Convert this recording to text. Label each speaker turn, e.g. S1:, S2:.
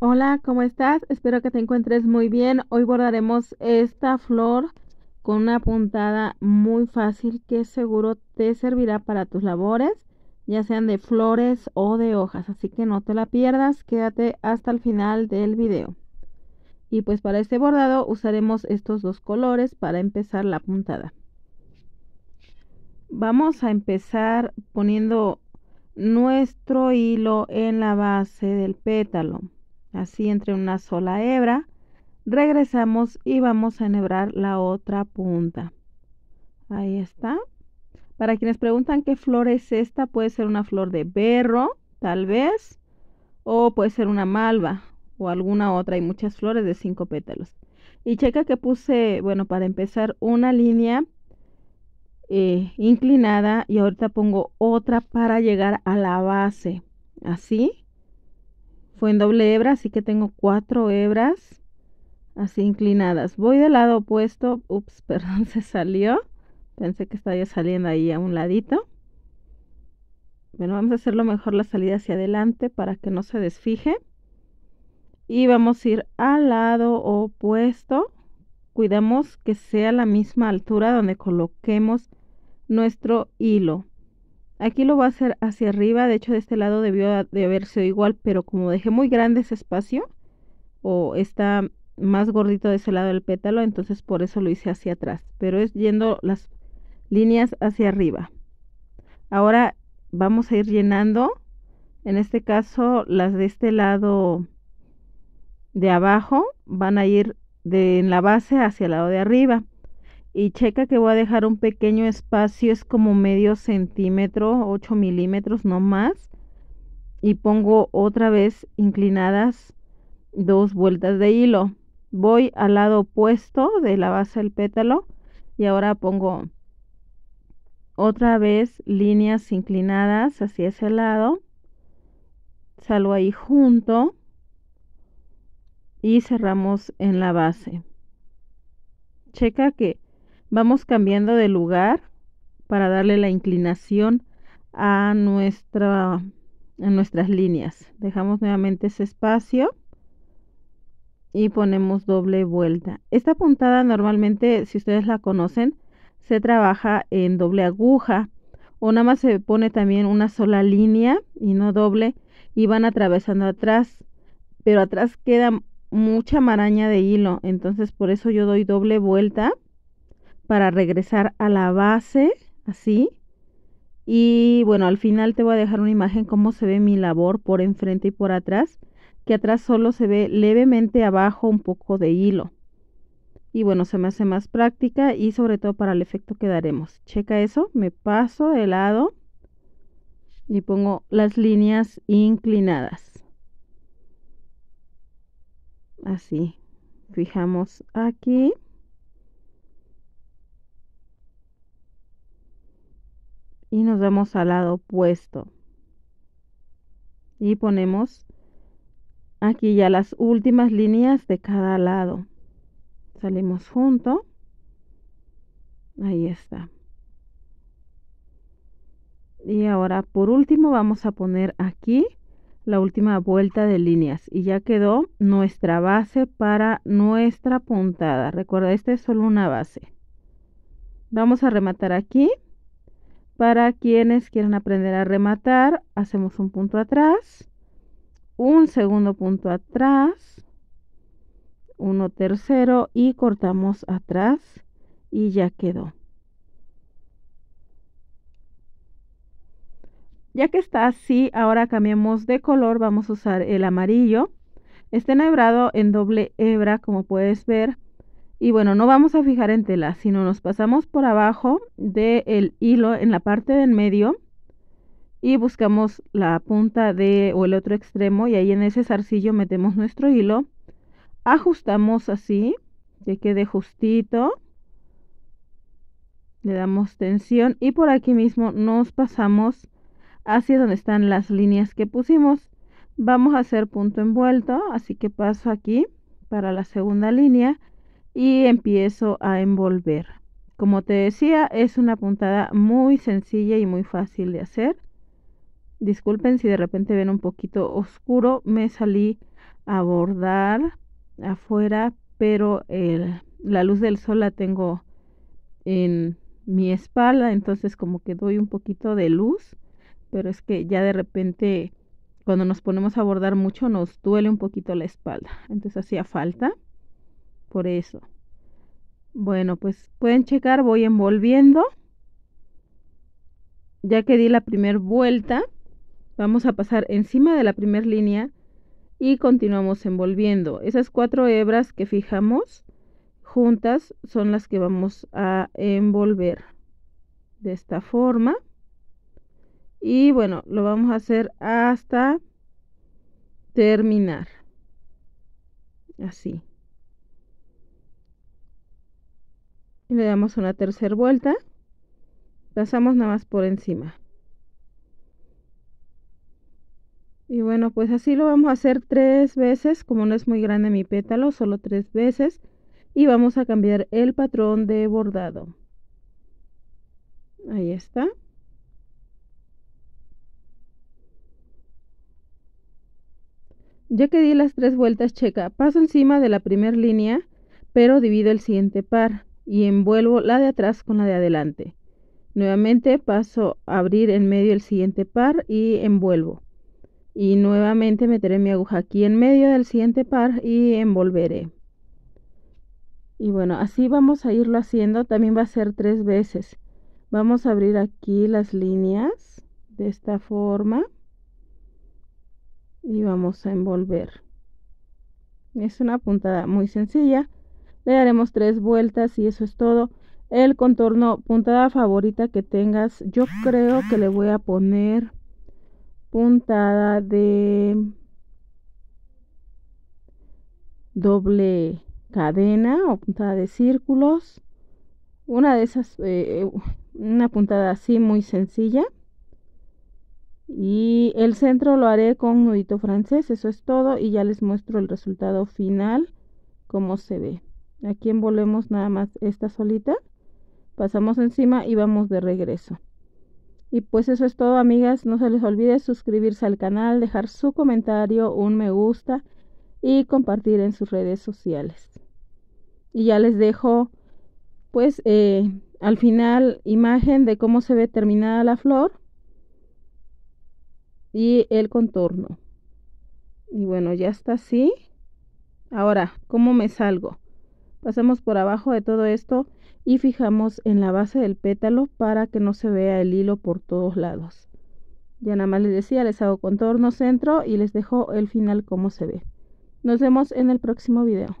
S1: Hola, ¿cómo estás? Espero que te encuentres muy bien. Hoy bordaremos esta flor con una puntada muy fácil que seguro te servirá para tus labores, ya sean de flores o de hojas. Así que no te la pierdas, quédate hasta el final del video. Y pues para este bordado usaremos estos dos colores para empezar la puntada. Vamos a empezar poniendo nuestro hilo en la base del pétalo así entre una sola hebra, regresamos y vamos a enhebrar la otra punta. Ahí está. Para quienes preguntan qué flor es esta, puede ser una flor de berro, tal vez, o puede ser una malva o alguna otra. Hay muchas flores de cinco pétalos. Y checa que puse, bueno, para empezar una línea eh, inclinada y ahorita pongo otra para llegar a la base. Así fue en doble hebra, así que tengo cuatro hebras así inclinadas. Voy del lado opuesto. Ups, perdón, se salió. Pensé que estaba saliendo ahí a un ladito. Bueno, vamos a hacerlo mejor la salida hacia adelante para que no se desfije. Y vamos a ir al lado opuesto. Cuidamos que sea la misma altura donde coloquemos nuestro hilo. Aquí lo va a hacer hacia arriba, de hecho de este lado debió de haber sido igual, pero como dejé muy grande ese espacio, o está más gordito de ese lado del pétalo, entonces por eso lo hice hacia atrás, pero es yendo las líneas hacia arriba. Ahora vamos a ir llenando, en este caso las de este lado de abajo van a ir de en la base hacia el lado de arriba y checa que voy a dejar un pequeño espacio, es como medio centímetro, 8 milímetros no más. Y pongo otra vez inclinadas dos vueltas de hilo. Voy al lado opuesto de la base del pétalo y ahora pongo otra vez líneas inclinadas hacia ese lado. Salgo ahí junto y cerramos en la base. Checa que Vamos cambiando de lugar para darle la inclinación a, nuestra, nuestras líneas. Dejamos nuevamente ese espacio y ponemos doble vuelta. Esta puntada normalmente, si ustedes la conocen, se trabaja en doble aguja o nada más se pone también una sola línea y no doble y van atravesando atrás, pero atrás queda mucha maraña de hilo, entonces por eso yo doy doble vuelta para regresar a la base, así. Y bueno, al final te voy a dejar una imagen cómo se ve mi labor por enfrente y por atrás, que atrás solo se ve levemente abajo un poco de hilo. Y bueno, se me hace más práctica y sobre todo para el efecto que daremos. Checa eso, me paso de lado y pongo las líneas inclinadas. Así, fijamos aquí. y nos vamos al lado opuesto. Y ponemos aquí ya las últimas líneas de cada lado. Salimos junto. Ahí está. Y ahora por último vamos a poner aquí la última vuelta de líneas y ya quedó nuestra base para nuestra puntada. Recuerda, esta es solo una base. Vamos a rematar aquí para quienes quieran aprender a rematar, hacemos un punto atrás, un segundo punto atrás, uno tercero y cortamos atrás y ya quedó. Ya que está así, ahora cambiamos de color, vamos a usar el amarillo. Está enhebrado en doble hebra, como puedes ver, y bueno, no vamos a fijar en tela, sino nos pasamos por abajo del hilo en la parte del medio y buscamos la punta de o el otro extremo y ahí en ese zarcillo metemos nuestro hilo. Ajustamos así, que quede justito. Le damos tensión y por aquí mismo nos pasamos hacia donde están las líneas que pusimos. Vamos a hacer punto envuelto, así que paso aquí para la segunda línea y empiezo a envolver. Como te decía, es una puntada muy sencilla y muy fácil de hacer. Disculpen si de repente ven un poquito oscuro, me salí a bordar afuera, pero la luz del sol la tengo en mi espalda, entonces como que doy un poquito de luz, pero es que ya de repente cuando nos ponemos a bordar mucho nos duele un poquito la espalda, entonces hacía falta por eso. Bueno, pues pueden checar, voy envolviendo. Ya que di la primera vuelta, vamos a pasar encima de la primera línea y continuamos envolviendo. Esas cuatro hebras que fijamos juntas son las que vamos a envolver de esta forma. Y bueno, lo vamos a hacer hasta terminar. Así. y le damos una tercera vuelta pasamos nada más por encima y bueno pues así lo vamos a hacer tres veces como no es muy grande mi pétalo solo tres veces y vamos a cambiar el patrón de bordado ahí está ya que di las tres vueltas checa paso encima de la primera línea pero divido el siguiente par y envuelvo la de atrás con la de adelante. Nuevamente paso a abrir en medio el siguiente par y envuelvo. Y nuevamente meteré mi aguja aquí en medio del siguiente par y envolveré. Y bueno, así vamos a irlo haciendo. También va a ser tres veces. Vamos a abrir aquí las líneas de esta forma. Y vamos a envolver. Es una puntada muy sencilla le daremos tres vueltas y eso es todo. El contorno, puntada favorita que tengas, yo creo que le voy a poner puntada de doble cadena o puntada de círculos. Una de esas, eh, eh, una puntada así muy sencilla. Y el centro lo haré con nudito francés, eso es todo. Y ya les muestro el resultado final, como se ve aquí envolvemos nada más esta solita pasamos encima y vamos de regreso y pues eso es todo amigas no se les olvide suscribirse al canal dejar su comentario un me gusta y compartir en sus redes sociales y ya les dejo pues eh, al final imagen de cómo se ve terminada la flor y el contorno y bueno ya está así ahora cómo me salgo Pasamos por abajo de todo esto y fijamos en la base del pétalo para que no se vea el hilo por todos lados. Ya nada más les decía, les hago contorno centro y les dejo el final como se ve. Nos vemos en el próximo video.